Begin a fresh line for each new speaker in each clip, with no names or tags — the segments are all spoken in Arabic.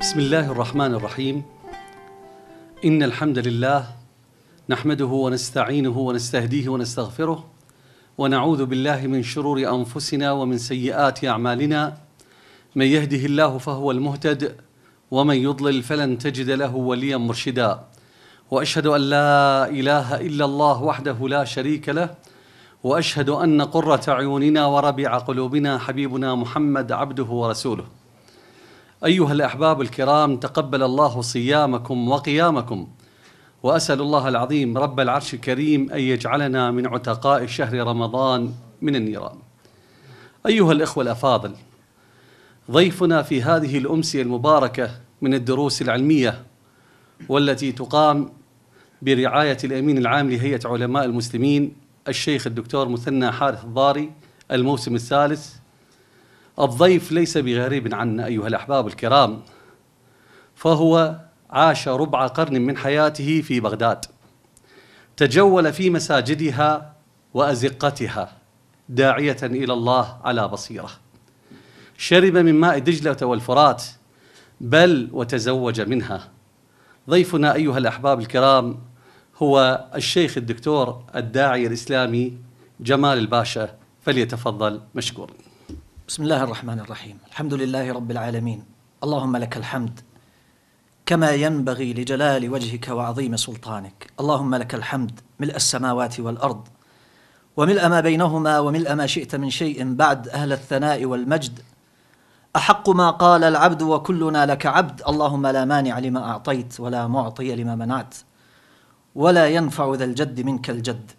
بسم الله الرحمن الرحيم إن الحمد لله نحمده ونستعينه ونستهديه ونستغفره ونعوذ بالله من شرور أنفسنا ومن سيئات أعمالنا من يهده الله فهو المهتد ومن يضلل فلن تجد له وليا مرشدا واشهد ان لا اله الا الله وحده لا شريك له واشهد ان قره عيوننا وربيع قلوبنا حبيبنا محمد عبده ورسوله ايها الاحباب الكرام تقبل الله صيامكم وقيامكم واسال الله العظيم رب العرش الكريم ان يجعلنا من عتقاء شهر رمضان من النيران ايها الاخوه الافاضل ضيفنا في هذه الامسيه المباركه من الدروس العلميه والتي تقام برعايه الامين العام لهيئه علماء المسلمين الشيخ الدكتور مثنى حارث الضاري الموسم الثالث الضيف ليس بغريب عنا أيها الأحباب الكرام فهو عاش ربع قرن من حياته في بغداد تجول في مساجدها وأزقتها داعية إلى الله على بصيرة شرب من ماء دجلة والفرات بل وتزوج منها ضيفنا أيها الأحباب الكرام هو الشيخ الدكتور الداعي الإسلامي جمال الباشا فليتفضل مشكور
بسم الله الرحمن الرحيم الحمد لله رب العالمين اللهم لك الحمد كما ينبغي لجلال وجهك وعظيم سلطانك اللهم لك الحمد ملء السماوات والأرض وملء ما بينهما وملء ما شئت من شيء بعد أهل الثناء والمجد أحق ما قال العبد وكلنا لك عبد اللهم لا مانع لما أعطيت ولا معطي لما منعت ولا ينفع ذا الجد منك الجد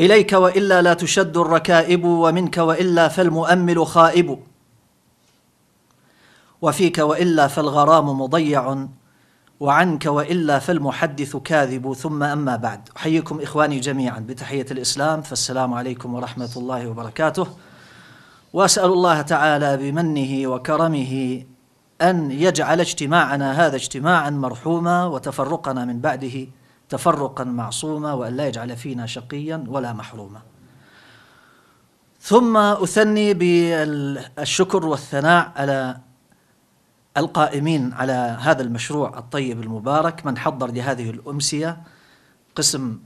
إليك وإلا لا تشد الركائب ومنك وإلا فالمؤمل خائب وفيك وإلا فالغرام مضيع وعنك وإلا فالمحدث كاذب ثم أما بعد أحييكم إخواني جميعا بتحية الإسلام فالسلام عليكم ورحمة الله وبركاته وأسأل الله تعالى بمنه وكرمه أن يجعل اجتماعنا هذا اجتماعا مرحوما وتفرقنا من بعده تفرقا معصوما وأن لا يجعل فينا شقيا ولا محروما ثم أثني بالشكر والثناء على القائمين على هذا المشروع الطيب المبارك من حضر لهذه الأمسية قسم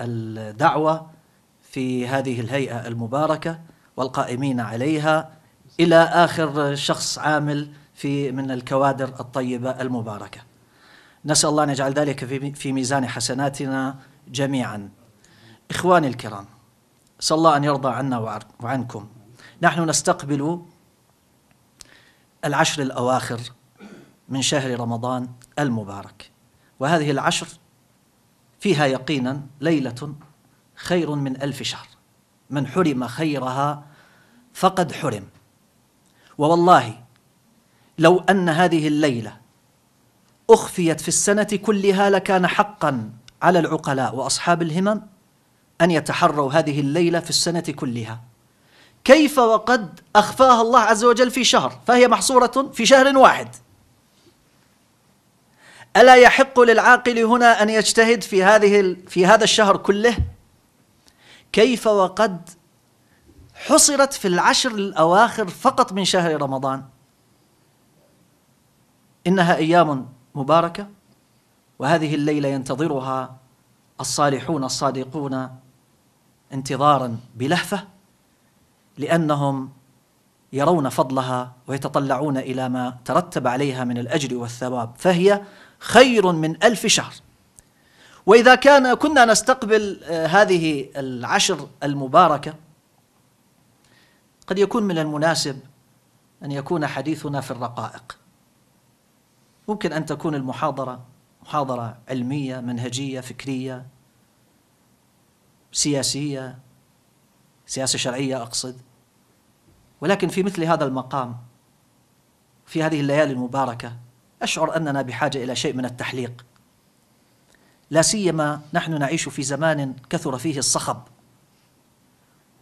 الدعوة في هذه الهيئة المباركة والقائمين عليها إلى آخر شخص عامل في من الكوادر الطيبة المباركة نسأل الله أن يجعل ذلك في ميزان حسناتنا جميعا إخواني الكرام صلى الله أن يرضى عنا وعنكم نحن نستقبل العشر الأواخر من شهر رمضان المبارك وهذه العشر فيها يقينا ليلة خير من ألف شهر من حرم خيرها فقد حرم ووالله لو أن هذه الليلة أخفيت في السنة كلها لكان حقا على العقلاء وأصحاب الهمم أن يتحروا هذه الليلة في السنة كلها كيف وقد أخفاها الله عز وجل في شهر فهي محصورة في شهر واحد ألا يحق للعاقل هنا أن يجتهد في هذه في هذا الشهر كله كيف وقد حصرت في العشر الأواخر فقط من شهر رمضان إنها أيام مباركة وهذه الليلة ينتظرها الصالحون الصادقون انتظارا بلهفة لأنهم يرون فضلها ويتطلعون إلى ما ترتب عليها من الأجر والثواب فهي خير من ألف شهر وإذا كان كنا نستقبل آه، هذه العشر المباركة قد يكون من المناسب أن يكون حديثنا في الرقائق ممكن أن تكون المحاضرة محاضرة علمية منهجية فكرية سياسية سياسة شرعية أقصد ولكن في مثل هذا المقام في هذه الليالي المباركة أشعر أننا بحاجة إلى شيء من التحليق لا سيما نحن نعيش في زمان كثر فيه الصخب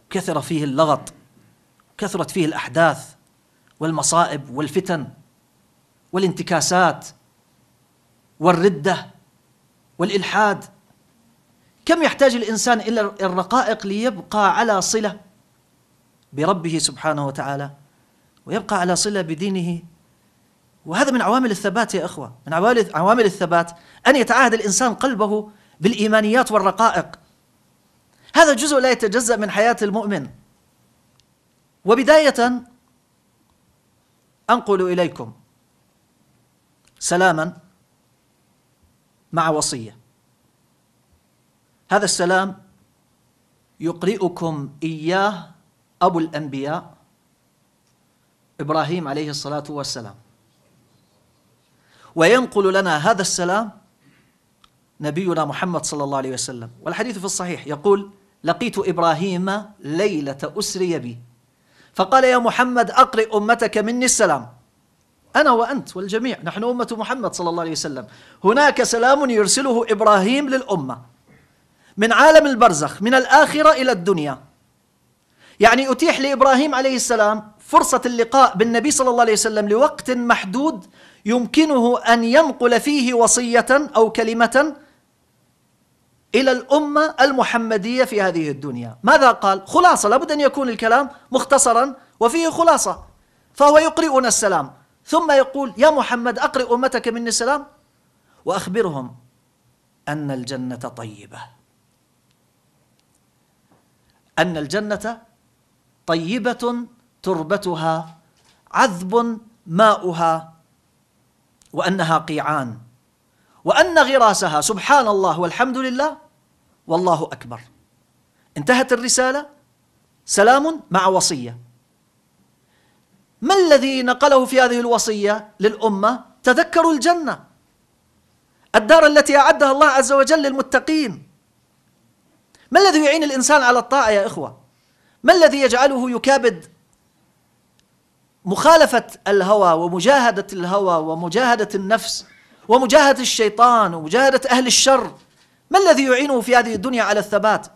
كثر فيه اللغط كثرت فيه الأحداث والمصائب والفتن والانتكاسات والردة والإلحاد كم يحتاج الإنسان إلى الرقائق ليبقى على صلة بربه سبحانه وتعالى ويبقى على صلة بدينه وهذا من عوامل الثبات يا إخوة من عوامل الثبات أن يتعاهد الإنسان قلبه بالإيمانيات والرقائق هذا جزء لا يتجزأ من حياة المؤمن وبداية أنقل إليكم سلاما مع وصية هذا السلام يقرئكم إياه أبو الأنبياء إبراهيم عليه الصلاة والسلام وينقل لنا هذا السلام نبينا محمد صلى الله عليه وسلم والحديث في الصحيح يقول لقيت إبراهيم ليلة أسري بي فقال يا محمد أقرئ أمتك مني السلام أنا وأنت والجميع نحن أمة محمد صلى الله عليه وسلم هناك سلام يرسله إبراهيم للأمة من عالم البرزخ من الآخرة إلى الدنيا يعني أتيح لإبراهيم عليه السلام فرصة اللقاء بالنبي صلى الله عليه وسلم لوقت محدود يمكنه أن ينقل فيه وصية أو كلمة إلى الأمة المحمدية في هذه الدنيا ماذا قال؟ خلاصة لابد أن يكون الكلام مختصرا وفيه خلاصة فهو يقرئنا السلام ثم يقول يا محمد أقرئ أمتك مني السلام وأخبرهم أن الجنة طيبة أن الجنة طيبة تربتها عذب ماؤها وأنها قيعان وأن غراسها سبحان الله والحمد لله والله أكبر انتهت الرسالة سلام مع وصية ما الذي نقله في هذه الوصية للأمة؟ تذكروا الجنة الدار التي أعدها الله عز وجل للمتقين ما الذي يعين الإنسان على الطاعة يا إخوة؟ ما الذي يجعله يكابد مخالفة الهوى ومجاهدة الهوى ومجاهدة النفس ومجاهدة الشيطان ومجاهدة أهل الشر ما الذي يعينه في هذه الدنيا على الثبات؟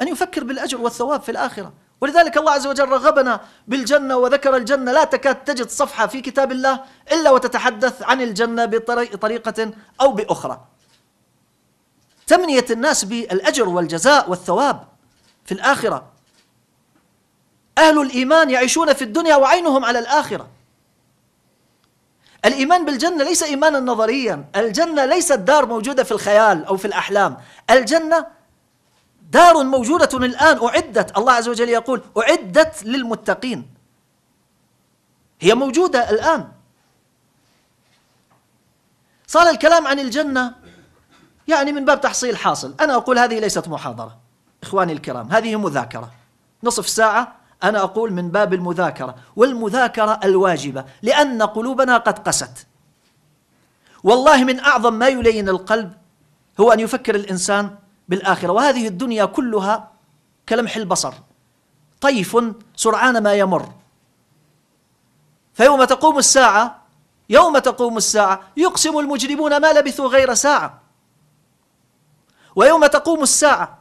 أن يفكر بالأجر والثواب في الآخرة ولذلك الله عز وجل رغبنا بالجنة وذكر الجنة لا تكاد تجد صفحة في كتاب الله إلا وتتحدث عن الجنة بطريقة أو بأخرى تمنية الناس بالأجر والجزاء والثواب في الآخرة أهل الإيمان يعيشون في الدنيا وعينهم على الآخرة الإيمان بالجنة ليس إيمانا نظريا الجنة ليست دار موجودة في الخيال أو في الأحلام الجنة دار موجودة الآن أعدت الله عز وجل يقول أعدت للمتقين هي موجودة الآن صار الكلام عن الجنة يعني من باب تحصيل حاصل أنا أقول هذه ليست محاضرة إخواني الكرام هذه مذاكرة نصف ساعة أنا أقول من باب المذاكرة والمذاكرة الواجبة لأن قلوبنا قد قست والله من أعظم ما يلين القلب هو أن يفكر الإنسان بالآخرة وهذه الدنيا كلها كلمح البصر طيف سرعان ما يمر فيوم تقوم الساعة يوم تقوم الساعة يقسم المجرمون ما لبثوا غير ساعة ويوم تقوم الساعة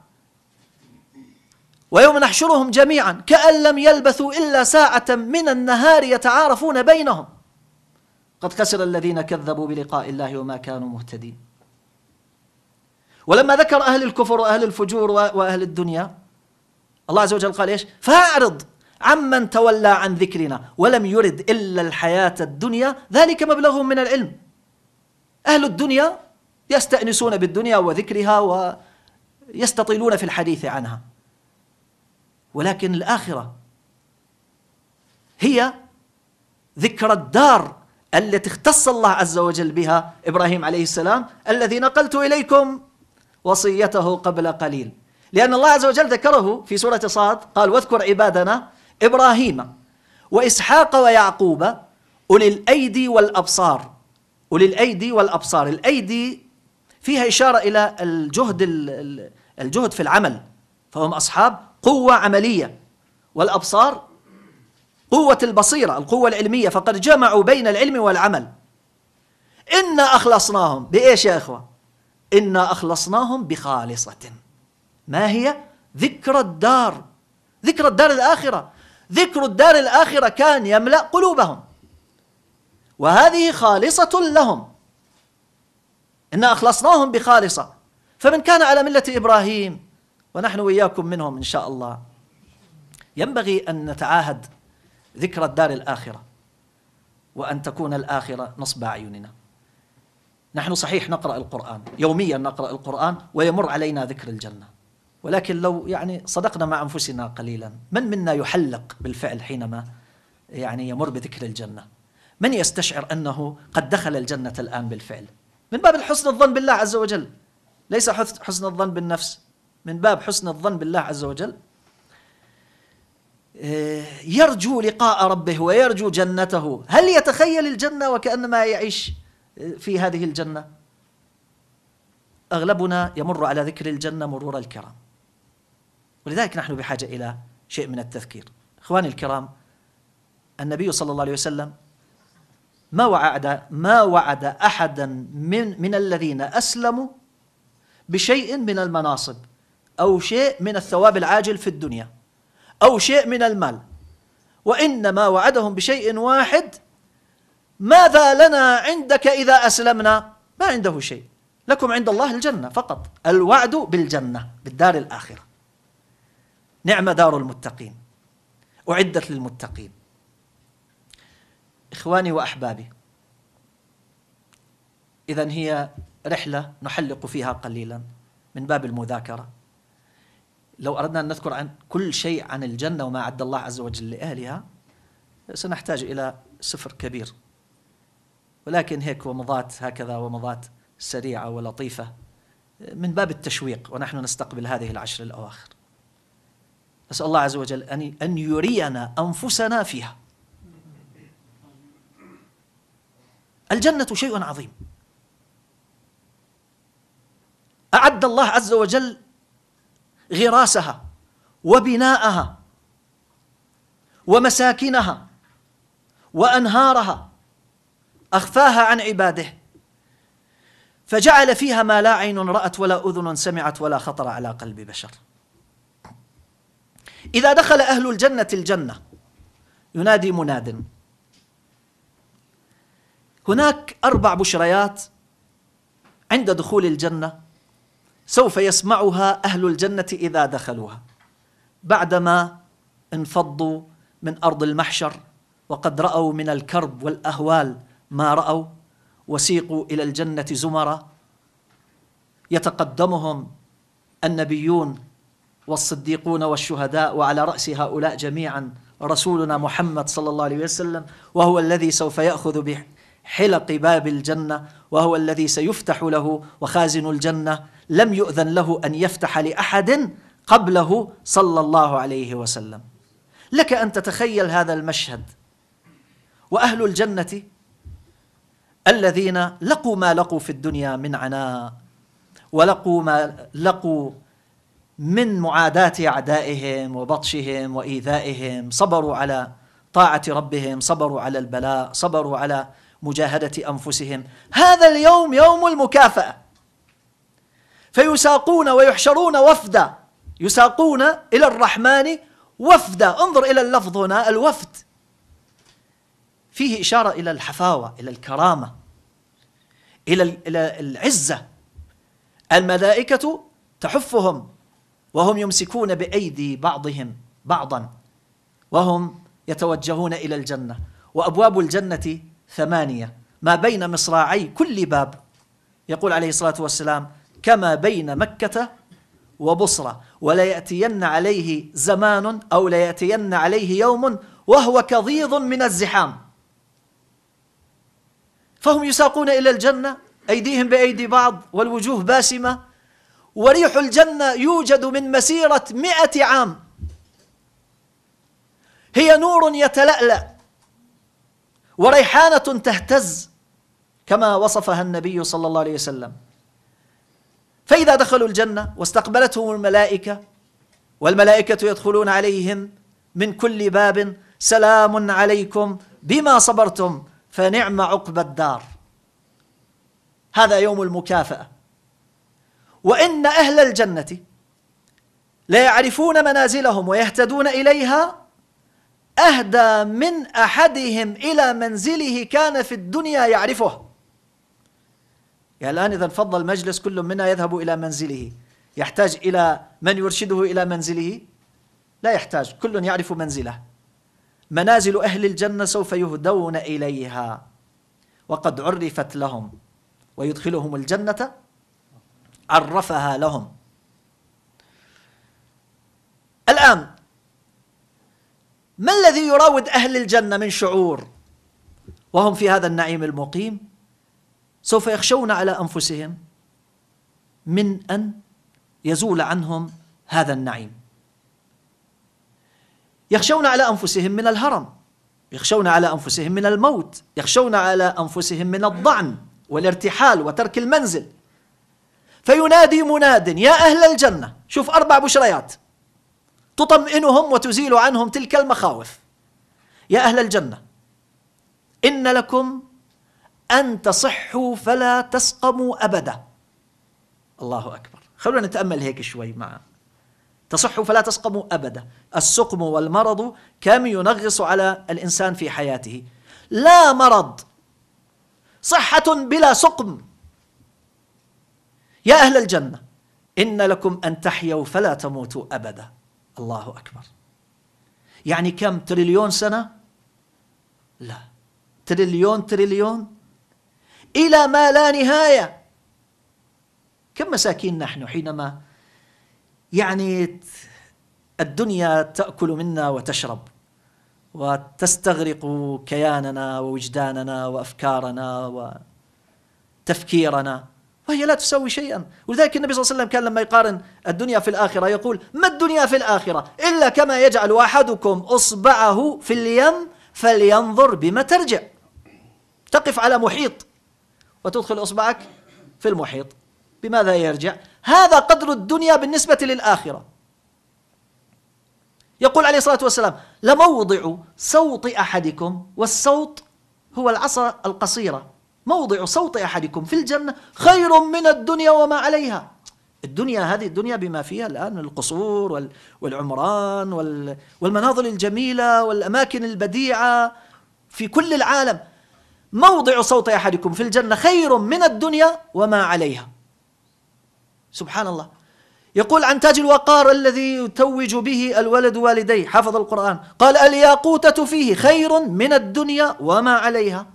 ويوم نحشرهم جميعا كأن لم يلبثوا إلا ساعة من النهار يتعارفون بينهم قد خسر الذين كذبوا بلقاء الله وما كانوا مهتدين ولما ذكر أهل الكفر وأهل الفجور وأهل الدنيا الله عز وجل قال إيش فأعرض عمن تولى عن ذكرنا ولم يرد إلا الحياة الدنيا ذلك مبلغهم من العلم أهل الدنيا يستأنسون بالدنيا وذكرها ويستطيلون في الحديث عنها ولكن الآخرة هي ذكرى الدار التي اختص الله عز وجل بها إبراهيم عليه السلام الذي نقلت إليكم وصيته قبل قليل لأن الله عز وجل ذكره في سورة صاد قال واذكر عبادنا إبراهيم وإسحاق ويعقوب أولي الأيدي والأبصار أولي الأيدي والأبصار الأيدي فيها إشارة إلى الجهد الجهد في العمل فهم أصحاب قوة عملية والأبصار قوة البصيرة القوة العلمية فقد جمعوا بين العلم والعمل إنا أخلصناهم بإيش يا إخوة إنا أخلصناهم بخالصة ما هي؟ ذكر الدار ذكر الدار الآخرة ذكر الدار الآخرة كان يملأ قلوبهم وهذه خالصة لهم إنا أخلصناهم بخالصة فمن كان على ملة إبراهيم ونحن وإياكم منهم إن شاء الله ينبغي أن نتعاهد ذكر الدار الآخرة وأن تكون الآخرة نصب أعيننا نحن صحيح نقرأ القرآن يوميا نقرأ القرآن ويمر علينا ذكر الجنة ولكن لو يعني صدقنا مع أنفسنا قليلا من منا يحلق بالفعل حينما يعني يمر بذكر الجنة من يستشعر أنه قد دخل الجنة الآن بالفعل من باب حسن الظن بالله عز وجل ليس حسن الظن بالنفس من باب حسن الظن بالله عز وجل آه، يرجو لقاء ربه ويرجو جنته هل يتخيل الجنة وكأنما يعيش في هذه الجنة أغلبنا يمر على ذكر الجنة مرور الكرام ولذلك نحن بحاجة إلى شيء من التذكير إخواني الكرام النبي صلى الله عليه وسلم ما وعد ما وعد أحدا من من الذين أسلموا بشيء من المناصب أو شيء من الثواب العاجل في الدنيا أو شيء من المال وإنما وعدهم بشيء واحد ماذا لنا عندك إذا أسلمنا ما عنده شيء لكم عند الله الجنة فقط الوعد بالجنة بالدار الآخرة نعم دار المتقين أعدت للمتقين إخواني وأحبابي إذا هي رحلة نحلق فيها قليلا من باب المذاكرة لو أردنا أن نذكر عن كل شيء عن الجنة وما عد الله عز وجل لأهلها سنحتاج إلى سفر كبير ولكن هيك ومضات هكذا ومضات سريعة ولطيفة من باب التشويق ونحن نستقبل هذه العشر الأواخر نسأل الله عز وجل أن يرينا أنفسنا فيها الجنة شيء عظيم أعد الله عز وجل غراسها وبناءها ومساكنها وأنهارها أخفاها عن عباده فجعل فيها ما لا عين رأت ولا أذن سمعت ولا خطر على قلب بشر إذا دخل أهل الجنة الجنة ينادي مناد هناك أربع بشريات عند دخول الجنة سوف يسمعها أهل الجنة إذا دخلوها بعدما انفضوا من أرض المحشر وقد رأوا من الكرب والأهوال ما رأوا وسيقوا إلى الجنة زمرا يتقدمهم النبيون والصديقون والشهداء وعلى رأس هؤلاء جميعا رسولنا محمد صلى الله عليه وسلم وهو الذي سوف يأخذ بحلق باب الجنة وهو الذي سيفتح له وخازن الجنة لم يؤذن له أن يفتح لأحد قبله صلى الله عليه وسلم لك أن تتخيل هذا المشهد وأهل الجنة الذين لقوا ما لقوا في الدنيا من عناء ولقوا ما لقوا من معاداة أعدائهم وبطشهم وإيذائهم صبروا على طاعة ربهم صبروا على البلاء صبروا على مجاهدة أنفسهم هذا اليوم يوم المكافأة فيساقون ويحشرون وفدا يساقون إلى الرحمن وفدا انظر إلى اللفظ هنا الوفد فيه إشارة إلى الحفاوة إلى الكرامة إلى العزة الملائكة تحفهم وهم يمسكون بأيدي بعضهم بعضا وهم يتوجهون إلى الجنة وأبواب الجنة ثمانية ما بين مصراعي كل باب يقول عليه الصلاة والسلام كما بين مكة وبصرة وليأتين عليه زمان أو ليأتين عليه يوم وهو كضيض من الزحام فهم يساقون إلى الجنة أيديهم بأيدي بعض والوجوه باسمة وريح الجنة يوجد من مسيرة مئة عام هي نور يتلألأ وريحانة تهتز كما وصفها النبي صلى الله عليه وسلم فإذا دخلوا الجنة واستقبلتهم الملائكة والملائكة يدخلون عليهم من كل باب سلام عليكم بما صبرتم فنعم عقبى الدار هذا يوم المكافأة وإن أهل الجنة ليعرفون منازلهم ويهتدون إليها أهدى من أحدهم إلى منزله كان في الدنيا يعرفه يعني الآن إذا فضل المجلس كل منا يذهب إلى منزله يحتاج إلى من يرشده إلى منزله لا يحتاج كل يعرف منزله منازل أهل الجنة سوف يهدون إليها وقد عرفت لهم ويدخلهم الجنة عرفها لهم الآن ما الذي يراود أهل الجنة من شعور وهم في هذا النعيم المقيم سوف يخشون على أنفسهم من أن يزول عنهم هذا النعيم يخشون على أنفسهم من الهرم يخشون على أنفسهم من الموت يخشون على أنفسهم من الضعن والارتحال وترك المنزل فينادي مناد يا أهل الجنة شوف أربع بشريات تطمئنهم وتزيل عنهم تلك المخاوف يا أهل الجنة إن لكم أن تصحوا فلا تسقموا أبدا الله أكبر خلونا نتأمل هيك شوي معه تصح فلا تسقم أبدا السقم والمرض كم ينغص على الإنسان في حياته لا مرض صحة بلا سقم يا أهل الجنة إن لكم أن تحيوا فلا تموتوا أبدا الله أكبر يعني كم تريليون سنة لا تريليون تريليون إلى ما لا نهاية كم مساكين نحن حينما يعني الدنيا تأكل منا وتشرب وتستغرق كياننا ووجداننا وأفكارنا وتفكيرنا وهي لا تسوي شيئا ولذلك النبي صلى الله عليه وسلم كان لما يقارن الدنيا في الآخرة يقول ما الدنيا في الآخرة إلا كما يجعل أحدكم أصبعه في اليم فلينظر بما ترجع تقف على محيط وتدخل أصبعك في المحيط بماذا يرجع هذا قدر الدنيا بالنسبة للآخرة يقول عليه الصلاة والسلام لموضع سوط أحدكم والسوط هو العصا القصيرة موضع سوط أحدكم في الجنة خير من الدنيا وما عليها الدنيا هذه الدنيا بما فيها الآن القصور والعمران والمناظر الجميلة والأماكن البديعة في كل العالم موضع صوت أحدكم في الجنة خير من الدنيا وما عليها سبحان الله يقول عن تاج الوقار الذي يتوج به الولد والديه حفظ القرآن قال الياقوتة فيه خير من الدنيا وما عليها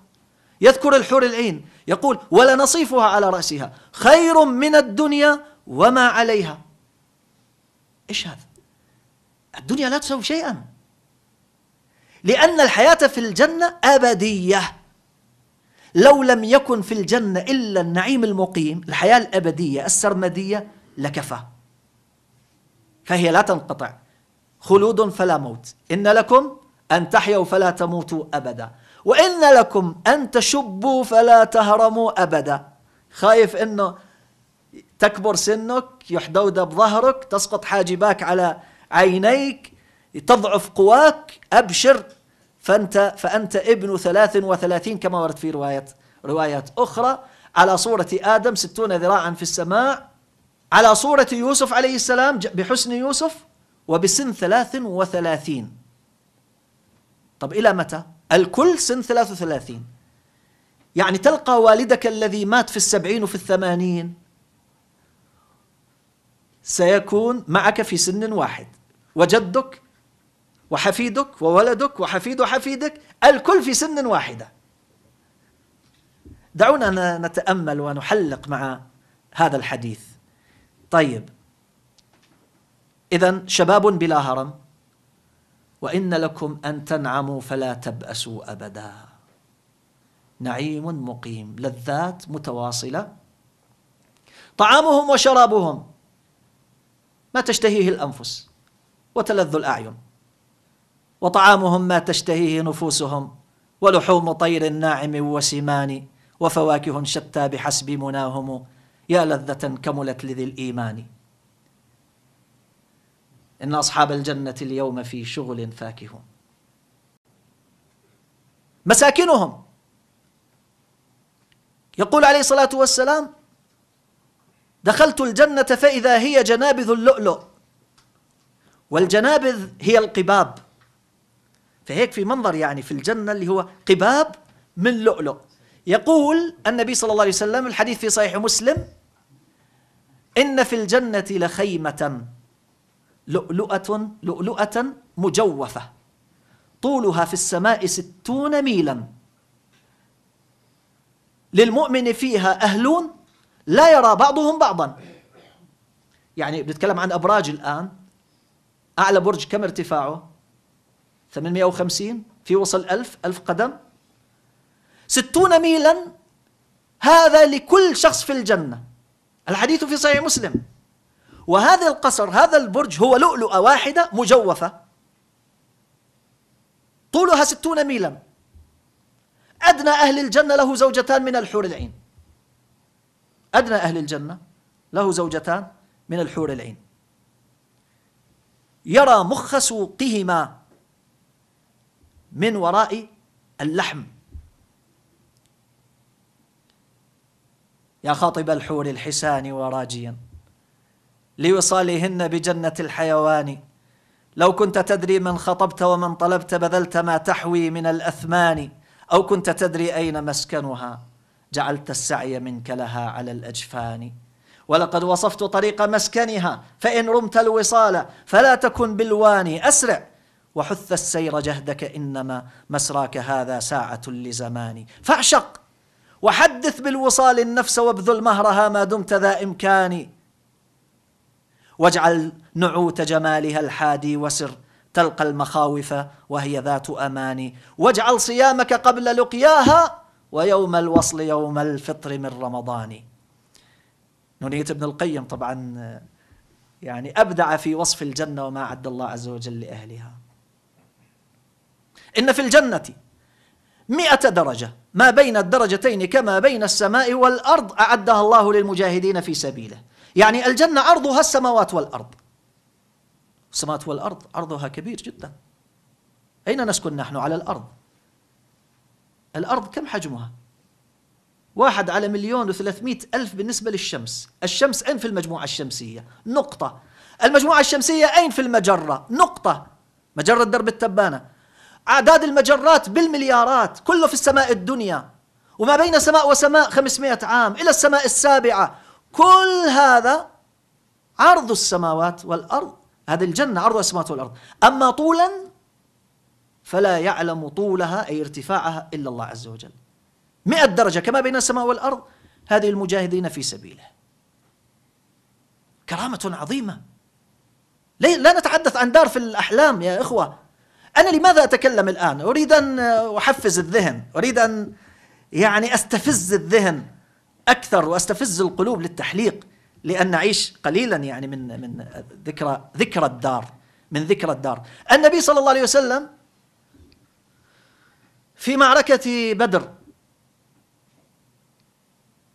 يذكر الحور العين يقول ولنصيفها على رأسها خير من الدنيا وما عليها إيش هذا؟ الدنيا لا تسوي شيئا لأن الحياة في الجنة أبدية لو لم يكن في الجنة إلا النعيم المقيم الحياة الأبدية السرمدية لكفى فهي لا تنقطع خلود فلا موت إن لكم أن تحيوا فلا تموتوا أبدا وإن لكم أن تشبوا فلا تهرموا أبدا خايف إنه تكبر سنك يحدود بظهرك تسقط حاجباك على عينيك تضعف قواك أبشر فأنت, فأنت ابن ثلاث وثلاثين كما ورد في رواية روايات أخرى على صورة آدم ستون ذراعا في السماء على صورة يوسف عليه السلام بحسن يوسف وبسن ثلاث وثلاثين طب إلى متى؟ الكل سن ثلاث وثلاثين يعني تلقى والدك الذي مات في السبعين وفي الثمانين سيكون معك في سن واحد وجدك وحفيدك وولدك وحفيد حفيدك الكل في سن واحدة دعونا نتأمل ونحلق مع هذا الحديث طيب إذا شباب بلا هرم وإن لكم أن تنعموا فلا تبأسوا أبدا نعيم مقيم لذات متواصلة طعامهم وشرابهم ما تشتهيه الأنفس وتلذ الأعين وطعامهم ما تشتهيه نفوسهم ولحوم طير ناعم وسمان وفواكه شتى بحسب مناهم يا لذة كملت لذي الإيمان إن أصحاب الجنة اليوم في شغل فاكهون مساكنهم يقول عليه الصلاة والسلام دخلت الجنة فإذا هي جنابذ اللؤلؤ والجنابذ هي القباب فهيك في منظر يعني في الجنة اللي هو قباب من لؤلؤ يقول النبي صلى الله عليه وسلم الحديث في صحيح مسلم إن في الجنة لخيمة لؤلؤة لؤلؤة مجوفة طولها في السماء ستون ميلا للمؤمن فيها أهلون لا يرى بعضهم بعضا يعني بنتكلم عن أبراج الآن أعلى برج كم ارتفاعه 850 في وصل 1000 1000 قدم 60 ميلا هذا لكل شخص في الجنة الحديث في صحيح مسلم وهذا القصر هذا البرج هو لؤلؤة واحدة مجوفة طولها 60 ميلا أدنى أهل الجنة له زوجتان من الحور العين أدنى أهل الجنة له زوجتان من الحور العين يرى مخ سوقهما من وراء اللحم يا خاطب الحور الحسان وراجيا لوصالهن بجنة الحيوان لو كنت تدري من خطبت ومن طلبت بذلت ما تحوي من الأثمان أو كنت تدري أين مسكنها جعلت السعي منك لها على الأجفان ولقد وصفت طريق مسكنها فإن رمت الوصال فلا تكن بالواني أسرع وحث السير جهدك إنما مسراك هذا ساعة لزماني فاعشق وحدث بالوصال النفس وابذل مهرها ما دمت ذا إمكاني واجعل نعوت جمالها الحادي وسر تلقى المخاوف وهي ذات أمان واجعل صيامك قبل لقياها ويوم الوصل يوم الفطر من رمضان نونية ابن القيم طبعا يعني أبدع في وصف الجنة وما أعد الله عز وجل لأهلها إن في الجنة مئة درجة ما بين الدرجتين كما بين السماء والأرض أعدها الله للمجاهدين في سبيله يعني الجنة عرضها السماوات والأرض السماوات والأرض عرضها كبير جدا أين نسكن نحن على الأرض الأرض كم حجمها واحد على مليون وثلاثمائة ألف بالنسبة للشمس الشمس أين في المجموعة الشمسية نقطة المجموعة الشمسية أين في المجرة نقطة مجرة درب التبانة أعداد المجرات بالمليارات كله في السماء الدنيا وما بين سماء وسماء 500 عام إلى السماء السابعة كل هذا عرض السماوات والأرض هذه الجنة عرض السماوات والأرض أما طولا فلا يعلم طولها أي ارتفاعها إلا الله عز وجل مئة درجة كما بين السماء والأرض هذه المجاهدين في سبيله كرامة عظيمة لا نتحدث عن دار في الأحلام يا إخوة أنا لماذا أتكلم الآن؟ أريد أن أحفز الذهن أريد أن يعني أستفز الذهن أكثر وأستفز القلوب للتحليق لأن نعيش قليلا يعني من من ذكرى ذكرى الدار من ذكرى الدار النبي صلى الله عليه وسلم في معركة بدر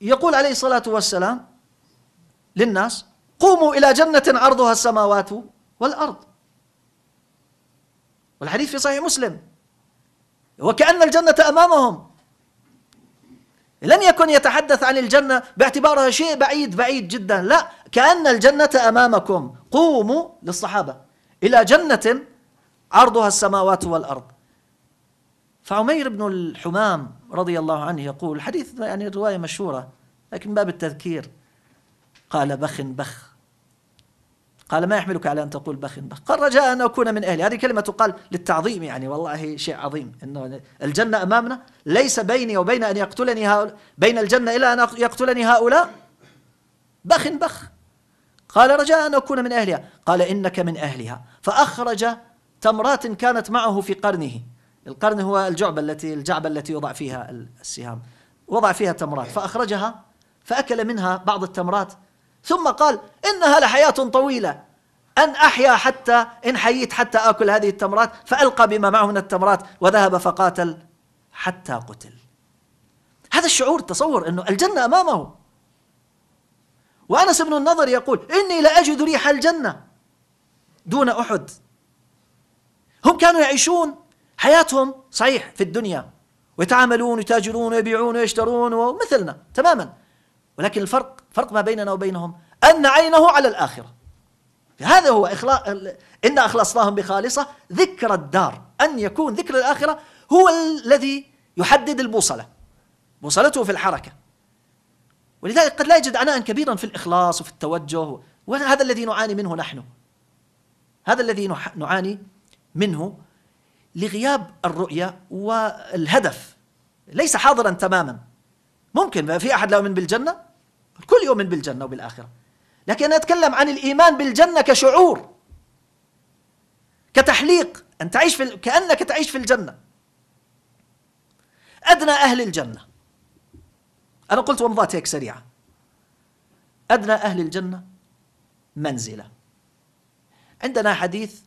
يقول عليه الصلاة والسلام للناس قوموا إلى جنة عرضها السماوات والأرض والحديث في صحيح مسلم وكأن الجنة أمامهم لم يكن يتحدث عن الجنة باعتبارها شيء بعيد بعيد جدا لا كأن الجنة أمامكم قوموا للصحابة إلى جنة عرضها السماوات والأرض فعمير بن الحمام رضي الله عنه يقول حديث يعني رواية مشهورة لكن باب التذكير قال بخ بخ قال ما يحملك على أن تقول بخ بخ قال رجاء أن أكون من أهلي هذه كلمة تقال للتعظيم يعني والله شيء عظيم إنه الجنة أمامنا ليس بيني وبين أن يقتلني هؤلاء بين الجنة إلى أن يقتلني هؤلاء بخ بخ قال رجاء أن أكون من أهلها قال إنك من أهلها فأخرج تمرات كانت معه في قرنه القرن هو الجعبة التي الجعبة التي يوضع فيها السهام وضع فيها تمرات فأخرجها فأكل منها بعض التمرات ثم قال إنها لحياة طويلة أن أحيا حتى إن حييت حتى آكل هذه التمرات فألقى بما معه من التمرات وذهب فقاتل حتى قتل هذا الشعور تصور أنه الجنة أمامه وأنس بن النظر يقول إني لأجد ريح الجنة دون أحد هم كانوا يعيشون حياتهم صحيح في الدنيا ويتعاملون ويتاجرون ويبيعون ويشترون ومثلنا تماما ولكن الفرق فرق ما بيننا وبينهم أن عينه على الآخرة هذا هو إخلاص إن أخلصناهم بخالصة ذكر الدار أن يكون ذكر الآخرة هو الذي يحدد البوصلة بوصلته في الحركة ولذلك قد لا يجد عناء كبيرا في الإخلاص وفي التوجه وهذا الذي نعاني منه نحن هذا الذي نعاني منه لغياب الرؤية والهدف ليس حاضرا تماما ممكن في أحد لا يؤمن بالجنة الكل يؤمن بالجنة وبالآخرة لكن أنا أتكلم عن الإيمان بالجنة كشعور كتحليق أن تعيش في كأنك تعيش في الجنة أدنى أهل الجنة أنا قلت ومضات هيك سريعة أدنى أهل الجنة منزلة عندنا حديث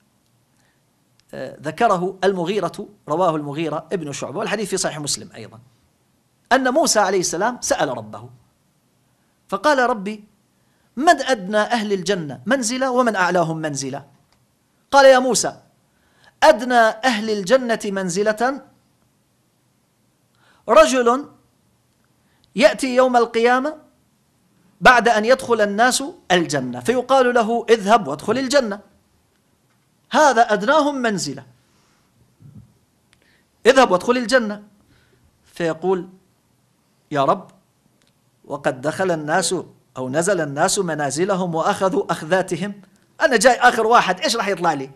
آه، ذكره المغيرة رواه المغيرة ابن شعبة والحديث في صحيح مسلم أيضا أن موسى عليه السلام سأل ربه فقال ربي من أدنى أهل الجنة منزلة ومن أعلاهم منزلة قال يا موسى أدنى أهل الجنة منزلة رجل يأتي يوم القيامة بعد أن يدخل الناس الجنة فيقال له اذهب وادخل الجنة هذا أدناهم منزلة اذهب وادخل الجنة فيقول يا رب وقد دخل الناس أو نزل الناس منازلهم وأخذوا أخذاتهم أنا جاي آخر واحد إيش راح يطلع لي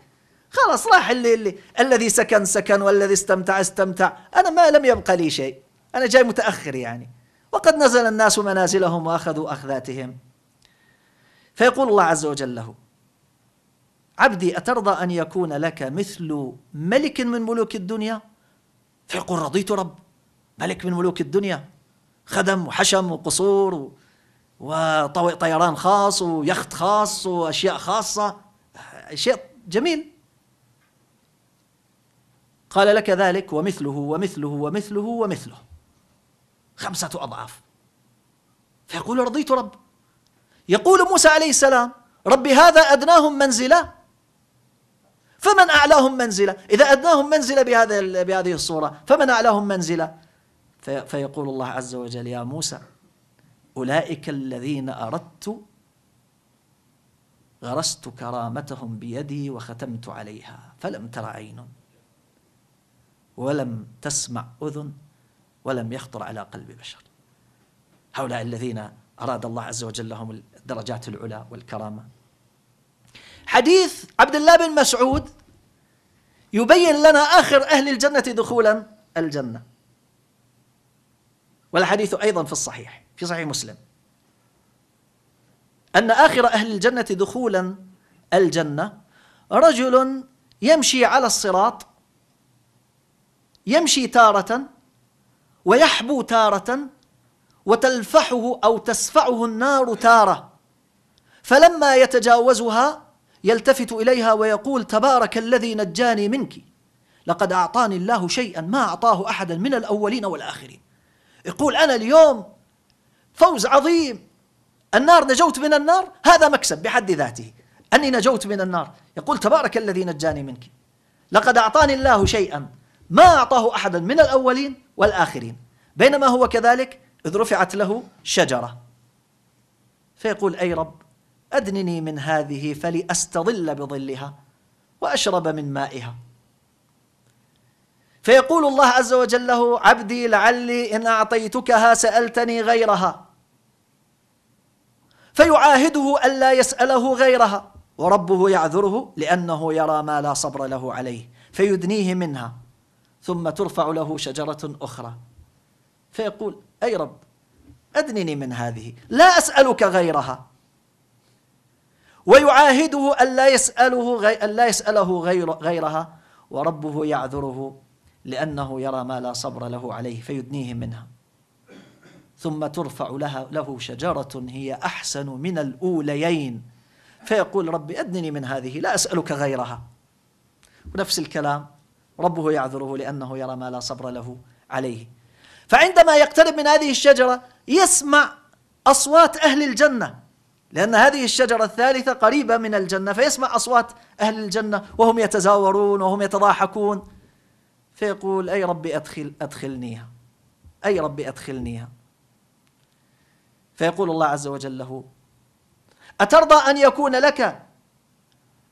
خلاص راح اللي, اللي الذي سكن سكن والذي استمتع استمتع أنا ما لم يبقى لي شيء أنا جاي متأخر يعني وقد نزل الناس منازلهم وأخذوا أخذاتهم فيقول الله عز وجل له عبدي أترضى أن يكون لك مثل ملك من ملوك الدنيا فيقول رضيت رب ملك من ملوك الدنيا خدم وحشم وقصور و... وطيران خاص ويخت خاص واشياء خاصه شيء جميل قال لك ذلك ومثله ومثله ومثله ومثله خمسه اضعاف فيقول رضيت رب يقول موسى عليه السلام رب هذا ادناهم منزله فمن اعلاهم منزله اذا ادناهم منزله بهذا بهذه الصوره فمن اعلاهم منزله في فيقول الله عز وجل يا موسى أولئك الذين أردت غرست كرامتهم بيدي وختمت عليها فلم تر عين ولم تسمع أذن ولم يخطر على قلب بشر هؤلاء الذين أراد الله عز وجل لهم الدرجات العلا والكرامة حديث عبد الله بن مسعود يبين لنا آخر أهل الجنة دخولا الجنة والحديث أيضا في الصحيح في صحيح مسلم أن آخر أهل الجنة دخولا الجنة رجل يمشي على الصراط يمشي تارة ويحبو تارة وتلفحه أو تسفعه النار تارة فلما يتجاوزها يلتفت إليها ويقول تبارك الذي نجاني منك لقد أعطاني الله شيئا ما أعطاه أحدا من الأولين والآخرين يقول أنا اليوم فوز عظيم النار نجوت من النار هذا مكسب بحد ذاته أني نجوت من النار يقول تبارك الذي نجاني منك لقد أعطاني الله شيئا ما أعطاه أحدا من الأولين والآخرين بينما هو كذلك إذ رفعت له شجرة فيقول أي رب أدنني من هذه فلأستظل بظلها وأشرب من مائها فيقول الله عز وجل له عبدي لعلي إن أعطيتكها سألتني غيرها فيعاهده ألا يسأله غيرها وربه يعذره لأنه يرى ما لا صبر له عليه فيدنيه منها ثم ترفع له شجرة أخرى فيقول أي رب أدنني من هذه لا أسألك غيرها ويعاهده ألا يسأله غي... ألا يسأله غير... غيرها وربه يعذره لأنه يرى ما لا صبر له عليه فيدنيه منها ثم ترفع لها له شجرة هي أحسن من الأوليين فيقول رب أدنني من هذه لا أسألك غيرها ونفس الكلام ربه يعذره لأنه يرى ما لا صبر له عليه فعندما يقترب من هذه الشجرة يسمع أصوات أهل الجنة لأن هذه الشجرة الثالثة قريبة من الجنة فيسمع أصوات أهل الجنة وهم يتزاورون وهم يتضاحكون فيقول أي ربي أدخل أدخلنيها أي ربي أدخلنيها فيقول الله عز وجل له أترضى أن يكون لك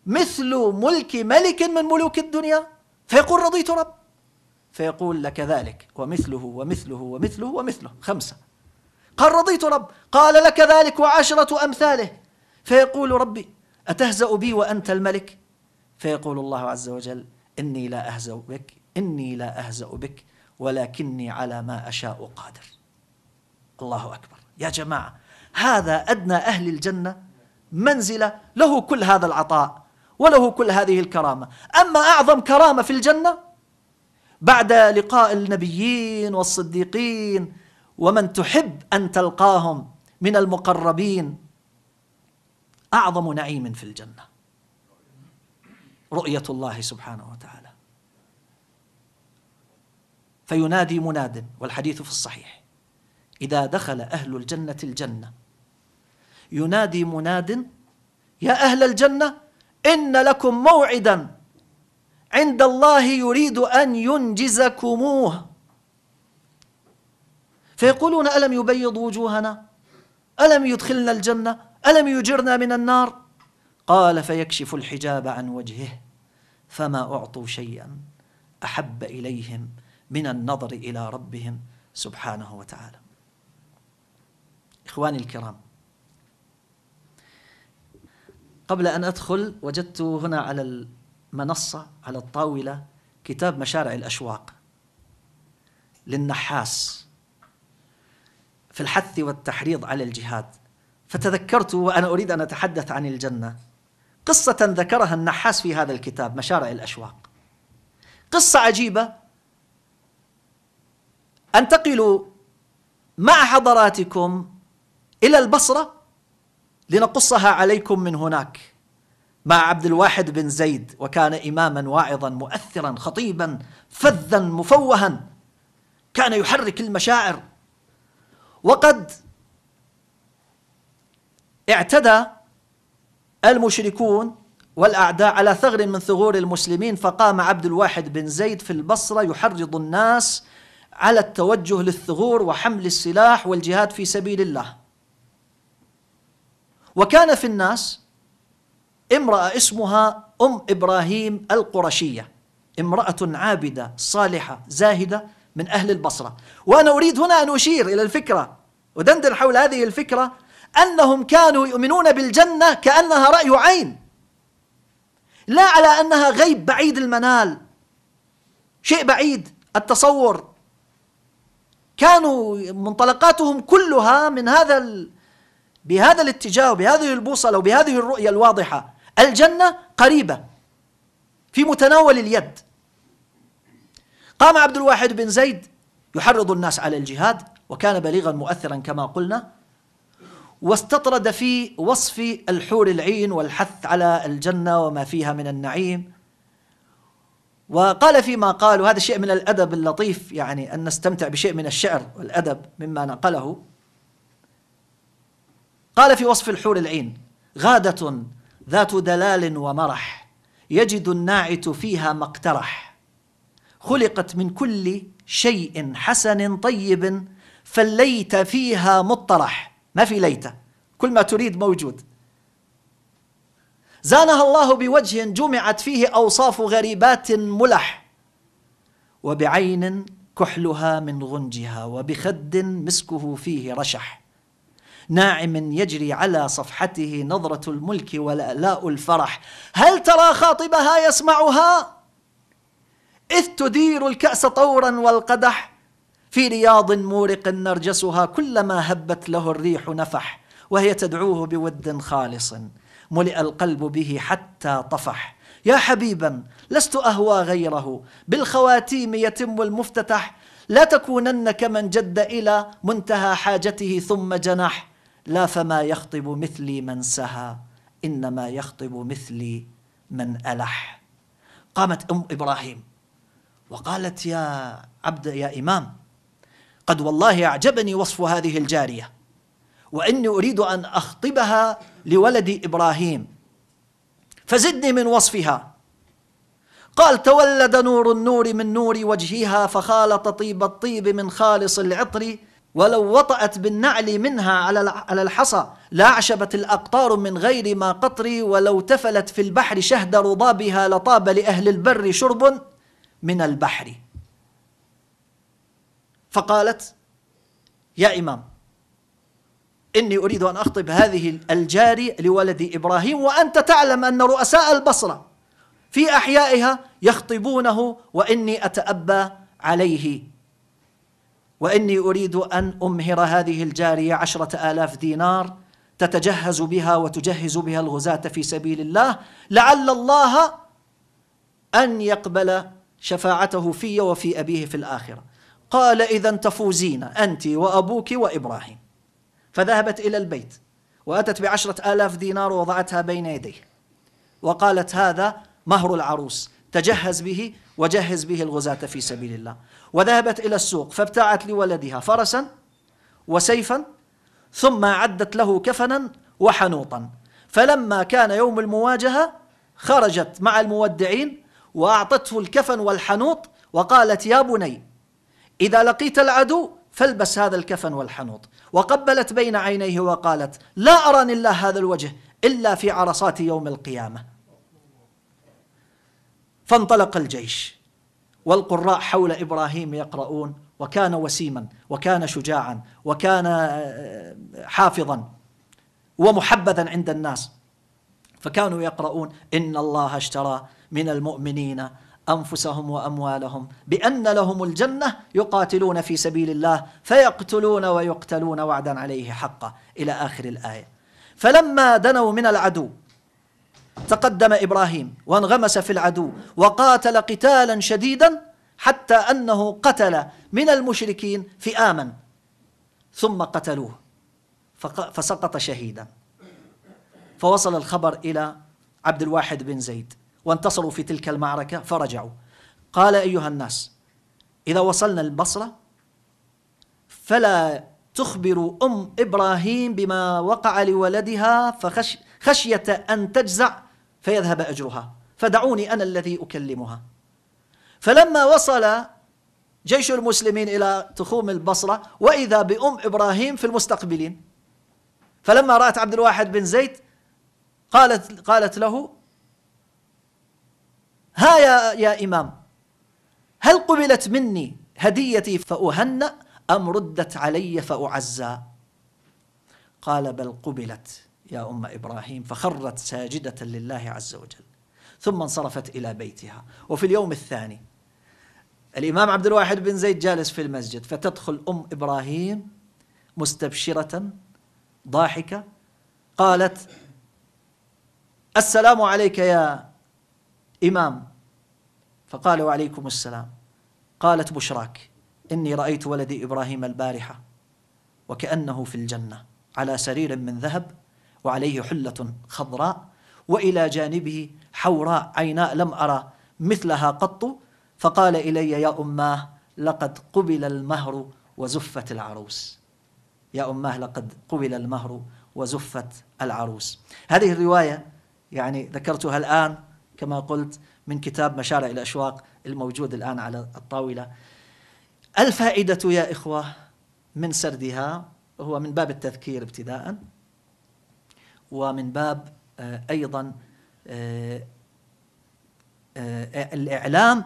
مثل ملك ملك من ملوك الدنيا فيقول رضيت رب فيقول لك ذلك ومثله ومثله ومثله ومثله خمسة قال رضيت رب قال لك ذلك وعشرة أمثاله فيقول ربي أتهزأ بي وأنت الملك فيقول الله عز وجل إني لا أهزأ بك إني لا أهزأ بك ولكني على ما أشاء قادر الله أكبر يا جماعة هذا أدنى أهل الجنة منزلة له كل هذا العطاء وله كل هذه الكرامة أما أعظم كرامة في الجنة بعد لقاء النبيين والصديقين ومن تحب أن تلقاهم من المقربين أعظم نعيم في الجنة رؤية الله سبحانه وتعالى فينادي مناد والحديث في الصحيح إذا دخل أهل الجنة الجنة ينادي مناد يا أهل الجنة إن لكم موعدا عند الله يريد أن ينجزكموه فيقولون ألم يبيض وجوهنا ألم يدخلنا الجنة ألم يجرنا من النار قال فيكشف الحجاب عن وجهه فما أعطوا شيئا أحب إليهم من النظر إلى ربهم سبحانه وتعالى إخواني الكرام قبل أن أدخل وجدت هنا على المنصة على الطاولة كتاب مشارع الأشواق للنحاس في الحث والتحريض على الجهاد فتذكرت وأنا أريد أن أتحدث عن الجنة قصة ذكرها النحاس في هذا الكتاب مشارع الأشواق قصة عجيبة أنتقل مع حضراتكم إلى البصرة لنقصها عليكم من هناك مع عبد الواحد بن زيد وكان إماما واعظا مؤثرا خطيبا فذا مفوها كان يحرك المشاعر وقد اعتدى المشركون والأعداء على ثغر من ثغور المسلمين فقام عبد الواحد بن زيد في البصرة يحرض الناس على التوجه للثغور وحمل السلاح والجهاد في سبيل الله وكان في الناس امرأة اسمها أم إبراهيم القرشية امرأة عابدة صالحة زاهدة من أهل البصرة وأنا أريد هنا أن أشير إلى الفكرة ودندن حول هذه الفكرة أنهم كانوا يؤمنون بالجنة كأنها رأي عين لا على أنها غيب بعيد المنال شيء بعيد التصور كانوا منطلقاتهم كلها من هذا ال... بهذا الاتجاه وبهذه البوصلة وبهذه الرؤية الواضحة الجنة قريبة في متناول اليد قام عبد الواحد بن زيد يحرض الناس على الجهاد وكان بليغا مؤثرا كما قلنا واستطرد في وصف الحور العين والحث على الجنة وما فيها من النعيم وقال فيما قال وهذا شيء من الأدب اللطيف يعني أن نستمتع بشيء من الشعر والأدب مما نقله قال في وصف الحور العين غادة ذات دلال ومرح يجد الناعت فيها ما اقترح خلقت من كل شيء حسن طيب فالليت فيها مطرح ما في ليتة كل ما تريد موجود زانها الله بوجه جمعت فيه أوصاف غريبات ملح وبعين كحلها من غنجها وبخد مسكه فيه رشح ناعم يجري على صفحته نظرة الملك ولألاء الفرح هل ترى خاطبها يسمعها؟ إذ تدير الكأس طورا والقدح في رياض مورق نرجسها كلما هبت له الريح نفح وهي تدعوه بود خالص ملئ القلب به حتى طفح يا حبيبا لست أهوى غيره بالخواتيم يتم المفتتح لا تكونن كمن جد إلى منتهى حاجته ثم جنح لا فما يخطب مثلي من سهى إنما يخطب مثلي من ألح قامت أم إبراهيم وقالت يا عبد يا إمام قد والله أعجبني وصف هذه الجارية وإني أريد أن أخطبها لولدي إبراهيم فزدني من وصفها قال تولد نور النور من نور وجهها فخالط طيب الطيب من خالص العطر ولو وطأت بالنعل منها على الحصى لأعشبت الأقطار من غير ما قطر ولو تفلت في البحر شهد رضابها لطاب لأهل البر شرب من البحر فقالت يا إمام إني أريد أن أخطب هذه الجاري لولدي إبراهيم وأنت تعلم أن رؤساء البصرة في أحيائها يخطبونه وإني أتأبى عليه وإني أريد أن أمهر هذه الجارية عشرة آلاف دينار تتجهز بها وتجهز بها الغزاة في سبيل الله لعل الله أن يقبل شفاعته في وفي أبيه في الآخرة قال إذا تفوزين أنت وأبوك وإبراهيم فذهبت إلى البيت وأتت بعشرة آلاف دينار ووضعتها بين يديه وقالت هذا مهر العروس تجهز به وجهز به الغزاة في سبيل الله وذهبت إلى السوق فابتاعت لولدها فرسا وسيفا ثم عدت له كفنا وحنوطا فلما كان يوم المواجهة خرجت مع المودعين وأعطته الكفن والحنوط وقالت يا بني إذا لقيت العدو فالبس هذا الكفن والحنوط وقبلت بين عينيه وقالت لا أراني الله هذا الوجه إلا في عرصات يوم القيامة فانطلق الجيش والقراء حول إبراهيم يقرؤون وكان وسيما وكان شجاعا وكان آه، حافظا ومحبذا عند الناس فكانوا يقرؤون إن الله اشترى من المؤمنين أنفسهم وأموالهم بأن لهم الجنة يقاتلون في سبيل الله فيقتلون ويقتلون وعدا عليه حقا إلى آخر الآية فلما دنوا من العدو تقدم إبراهيم وانغمس في العدو وقاتل قتالا شديدا حتى أنه قتل من المشركين فئاما ثم قتلوه فسقط شهيدا فوصل الخبر إلى عبد الواحد بن زيد وانتصروا في تلك المعركة فرجعوا قال أيها الناس إذا وصلنا البصرة فلا تخبر أم إبراهيم بما وقع لولدها فخشية خشية أن تجزع فيذهب أجرها فدعوني أنا الذي أكلمها فلما وصل جيش المسلمين إلى تخوم البصرة وإذا بأم إبراهيم في المستقبلين فلما رأت عبد الواحد بن زيد قالت, قالت له ها يا, يا إمام هل قبلت مني هديتي فأهنأ أم ردت علي فأعزى قال بل قبلت يا أم إبراهيم فخرت ساجدة لله عز وجل ثم انصرفت إلى بيتها وفي اليوم الثاني الإمام عبد الواحد بن زيد جالس في المسجد فتدخل أم إبراهيم مستبشرة ضاحكة قالت السلام عليك يا إمام فقال وعليكم السلام قالت بشراك إني رأيت ولدي إبراهيم البارحة وكأنه في الجنة على سرير من ذهب وعليه حلة خضراء وإلى جانبه حوراء عيناء لم أرى مثلها قط فقال إلي يا أماه لقد قبل المهر وزفت العروس يا أماه لقد قبل المهر وزفت العروس هذه الرواية يعني ذكرتها الآن كما قلت من كتاب مشارع الأشواق الموجود الآن على الطاولة الفائدة يا إخوة من سردها هو من باب التذكير ابتداء ومن باب آه، أيضا آه، آه، الإعلام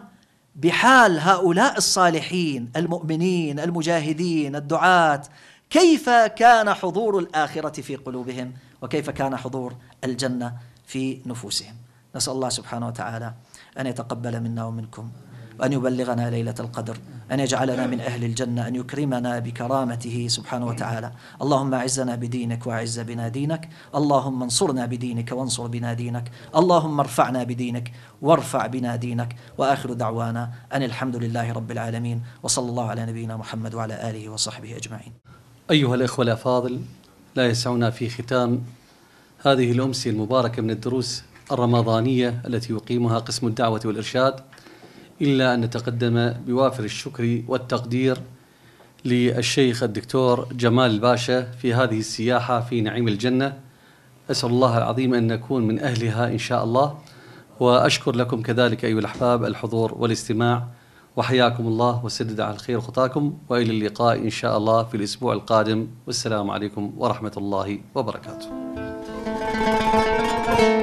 بحال هؤلاء الصالحين المؤمنين المجاهدين الدعاة كيف كان حضور الآخرة في قلوبهم وكيف كان حضور الجنة في نفوسهم نسأل الله سبحانه وتعالى أن يتقبل منا ومنكم وأن يبلغنا ليلة القدر أن يجعلنا من أهل الجنة أن يكرمنا بكرامته سبحانه وتعالى اللهم أعزنا بدينك وأعز بنا دينك اللهم انصرنا بدينك وانصر بنا دينك اللهم ارفعنا بدينك وارفع بنا دينك وآخر دعوانا أن الحمد لله رب العالمين وصلى الله على نبينا محمد وعلى آله وصحبه أجمعين
أيها الإخوة الأفاضل لا يسعنا في ختام هذه الأمسية المباركة من الدروس الرمضانية التي يقيمها قسم الدعوة والإرشاد إلا أن نتقدم بوافر الشكر والتقدير للشيخ الدكتور جمال الباشا في هذه السياحة في نعيم الجنة أسأل الله العظيم أن نكون من أهلها إن شاء الله وأشكر لكم كذلك أيها الأحباب الحضور والاستماع وحياكم الله وسدد على الخير خطاكم والى اللقاء ان شاء الله في الاسبوع القادم والسلام عليكم ورحمه الله وبركاته.